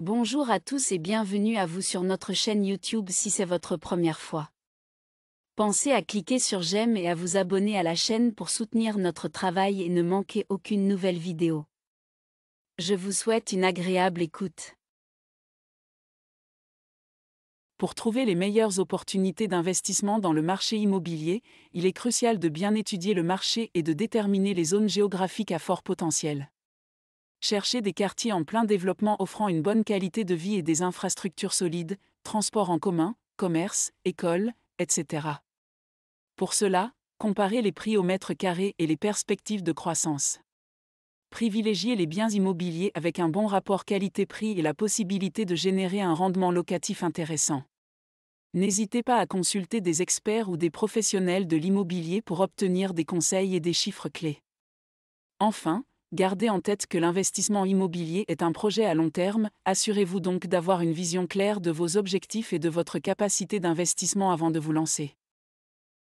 Bonjour à tous et bienvenue à vous sur notre chaîne YouTube si c'est votre première fois. Pensez à cliquer sur j'aime et à vous abonner à la chaîne pour soutenir notre travail et ne manquer aucune nouvelle vidéo. Je vous souhaite une agréable écoute. Pour trouver les meilleures opportunités d'investissement dans le marché immobilier, il est crucial de bien étudier le marché et de déterminer les zones géographiques à fort potentiel chercher des quartiers en plein développement offrant une bonne qualité de vie et des infrastructures solides, transports en commun, commerce, écoles, etc. Pour cela, comparez les prix au mètre carré et les perspectives de croissance. Privilégiez les biens immobiliers avec un bon rapport qualité-prix et la possibilité de générer un rendement locatif intéressant. N'hésitez pas à consulter des experts ou des professionnels de l'immobilier pour obtenir des conseils et des chiffres clés. Enfin, Gardez en tête que l'investissement immobilier est un projet à long terme, assurez-vous donc d'avoir une vision claire de vos objectifs et de votre capacité d'investissement avant de vous lancer.